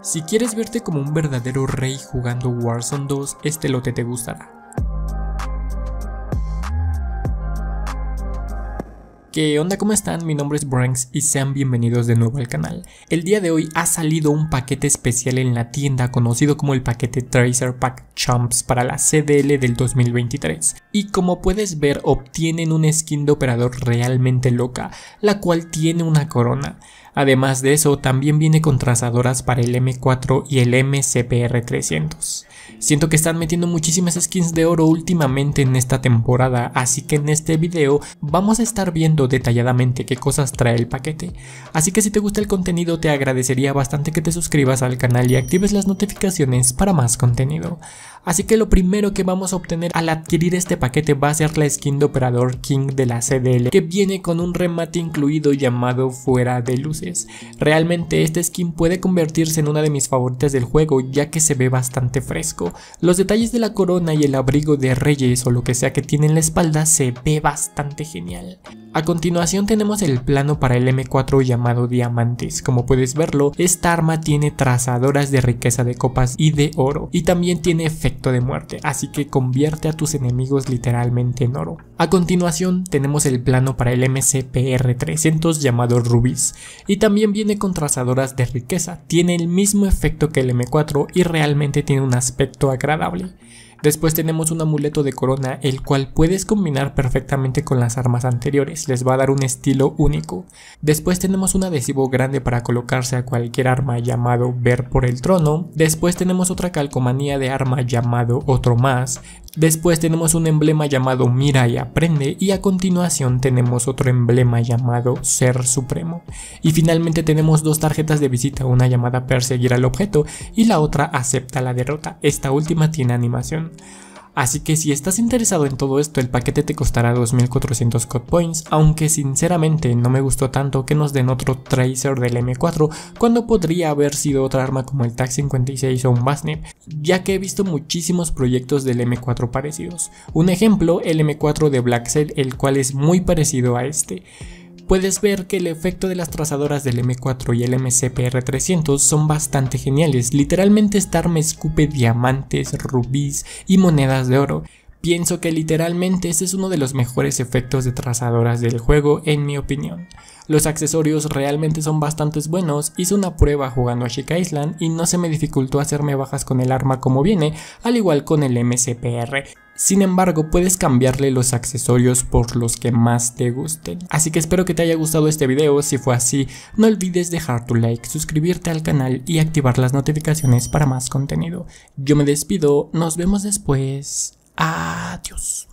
Si quieres verte como un verdadero rey jugando Warzone 2, este lote te gustará. ¿Qué onda? ¿Cómo están? Mi nombre es Branks y sean bienvenidos de nuevo al canal. El día de hoy ha salido un paquete especial en la tienda conocido como el paquete Tracer Pack Chumps para la CDL del 2023. Y como puedes ver obtienen un skin de operador realmente loca, la cual tiene una corona. Además de eso, también viene con trazadoras para el M4 y el MCPR300. Siento que están metiendo muchísimas skins de oro últimamente en esta temporada, así que en este video vamos a estar viendo detalladamente qué cosas trae el paquete. Así que si te gusta el contenido te agradecería bastante que te suscribas al canal y actives las notificaciones para más contenido. Así que lo primero que vamos a obtener al adquirir este paquete va a ser la skin de operador King de la CDL que viene con un remate incluido llamado fuera de luces Realmente este skin puede convertirse en una de mis favoritas del juego ya que se ve bastante fresco. Los detalles de la corona y el abrigo de reyes o lo que sea que tiene en la espalda se ve bastante genial. A continuación tenemos el plano para el M4 llamado Diamantes. Como puedes verlo, esta arma tiene trazadoras de riqueza de copas y de oro y también tiene efecto de muerte, así que convierte a tus enemigos literalmente en oro. A continuación tenemos el plano para el MCPR300 llamado Rubis también viene con trazadoras de riqueza, tiene el mismo efecto que el M4 y realmente tiene un aspecto agradable. Después tenemos un amuleto de corona, el cual puedes combinar perfectamente con las armas anteriores, les va a dar un estilo único. Después tenemos un adhesivo grande para colocarse a cualquier arma llamado Ver por el Trono. Después tenemos otra calcomanía de arma llamado Otro Más, Después tenemos un emblema llamado Mira y Aprende y a continuación tenemos otro emblema llamado Ser Supremo. Y finalmente tenemos dos tarjetas de visita, una llamada Perseguir al objeto y la otra Acepta la derrota. Esta última tiene animación. Así que si estás interesado en todo esto, el paquete te costará 2400 cod Points, aunque sinceramente no me gustó tanto que nos den otro Tracer del M4 cuando podría haber sido otra arma como el TAC-56 o un Bassnet, ya que he visto muchísimos proyectos del M4 parecidos. Un ejemplo, el M4 de Black Cell, el cual es muy parecido a este puedes ver que el efecto de las trazadoras del M4 y el MCPR300 son bastante geniales, literalmente este arma escupe diamantes, rubíes y monedas de oro. Pienso que literalmente ese es uno de los mejores efectos de trazadoras del juego en mi opinión. Los accesorios realmente son bastante buenos, hice una prueba jugando a chica Island y no se me dificultó hacerme bajas con el arma como viene, al igual con el MCPR. Sin embargo, puedes cambiarle los accesorios por los que más te gusten. Así que espero que te haya gustado este video, si fue así, no olvides dejar tu like, suscribirte al canal y activar las notificaciones para más contenido. Yo me despido, nos vemos después. Adiós.